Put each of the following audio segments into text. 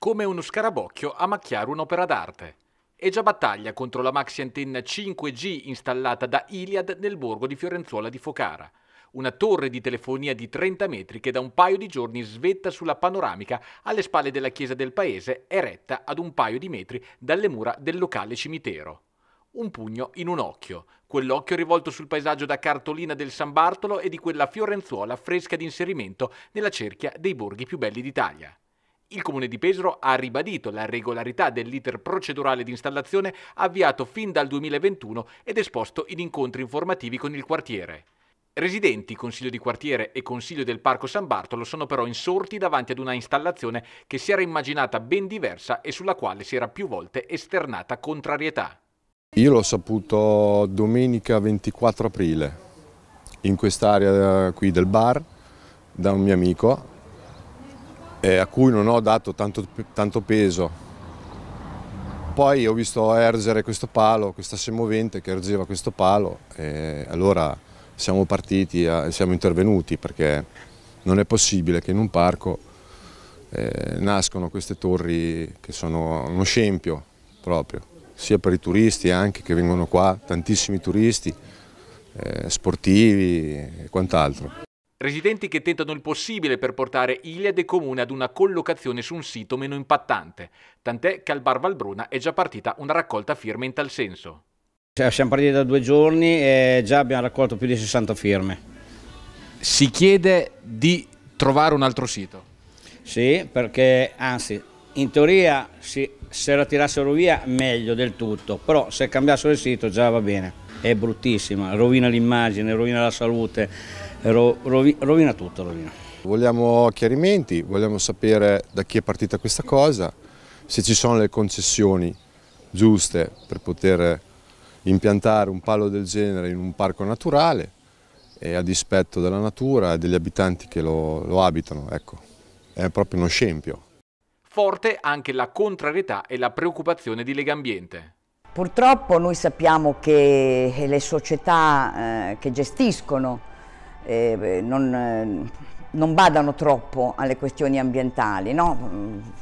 come uno scarabocchio a macchiare un'opera d'arte. E già battaglia contro la maxi antenna 5G installata da Iliad nel borgo di Fiorenzuola di Focara una torre di telefonia di 30 metri che da un paio di giorni svetta sulla panoramica alle spalle della chiesa del paese, eretta ad un paio di metri dalle mura del locale cimitero. Un pugno in un occhio, quell'occhio rivolto sul paesaggio da cartolina del San Bartolo e di quella fiorenzuola fresca di inserimento nella cerchia dei borghi più belli d'Italia. Il Comune di Pesaro ha ribadito la regolarità dell'iter procedurale di installazione avviato fin dal 2021 ed esposto in incontri informativi con il quartiere. Residenti, Consiglio di quartiere e Consiglio del Parco San Bartolo sono però insorti davanti ad una installazione che si era immaginata ben diversa e sulla quale si era più volte esternata contrarietà. Io l'ho saputo domenica 24 aprile in quest'area eh, qui del bar da un mio amico eh, a cui non ho dato tanto, tanto peso. Poi ho visto ergere questo palo, questa semovente che ergeva questo palo e allora siamo partiti, a, siamo intervenuti perché non è possibile che in un parco eh, nascono queste torri che sono uno scempio proprio, sia per i turisti eh, anche che vengono qua, tantissimi turisti, eh, sportivi e quant'altro. Residenti che tentano il possibile per portare Iliade Comune ad una collocazione su un sito meno impattante, tant'è che al Bar Valbruna è già partita una raccolta firme in tal senso. Cioè, siamo partiti da due giorni e già abbiamo raccolto più di 60 firme. Si chiede di trovare un altro sito? Sì, perché anzi, in teoria sì, se la tirassero via meglio del tutto, però se cambiassero il sito già va bene. È bruttissima, rovina l'immagine, rovina la salute rovina tutto. Rovina. Vogliamo chiarimenti, vogliamo sapere da chi è partita questa cosa, se ci sono le concessioni giuste per poter impiantare un palo del genere in un parco naturale e a dispetto della natura e degli abitanti che lo, lo abitano. Ecco, è proprio uno scempio. Forte anche la contrarietà e la preoccupazione di Legambiente. Purtroppo noi sappiamo che le società eh, che gestiscono eh, non, eh, non, badano troppo alle questioni ambientali, no?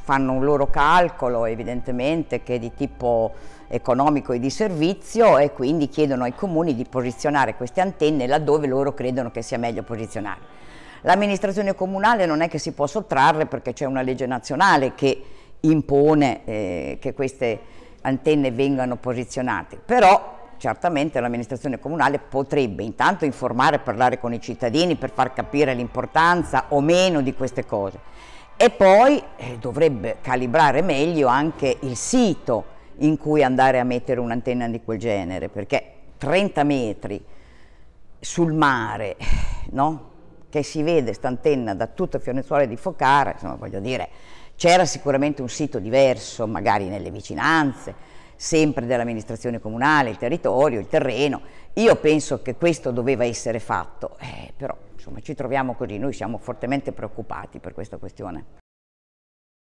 fanno un loro calcolo evidentemente che è di tipo economico e di servizio e quindi chiedono ai comuni di posizionare queste antenne laddove loro credono che sia meglio posizionare. L'amministrazione comunale non è che si può sottrarre perché c'è una legge nazionale che impone eh, che queste antenne vengano posizionate, però certamente l'amministrazione comunale potrebbe intanto informare, e parlare con i cittadini per far capire l'importanza o meno di queste cose e poi eh, dovrebbe calibrare meglio anche il sito in cui andare a mettere un'antenna di quel genere perché 30 metri sul mare, no? che si vede st'antenna da tutta Fiornezuola di Focara, insomma voglio dire, c'era sicuramente un sito diverso, magari nelle vicinanze, sempre dell'amministrazione comunale, il territorio, il terreno. Io penso che questo doveva essere fatto, eh, però insomma, ci troviamo così, noi siamo fortemente preoccupati per questa questione.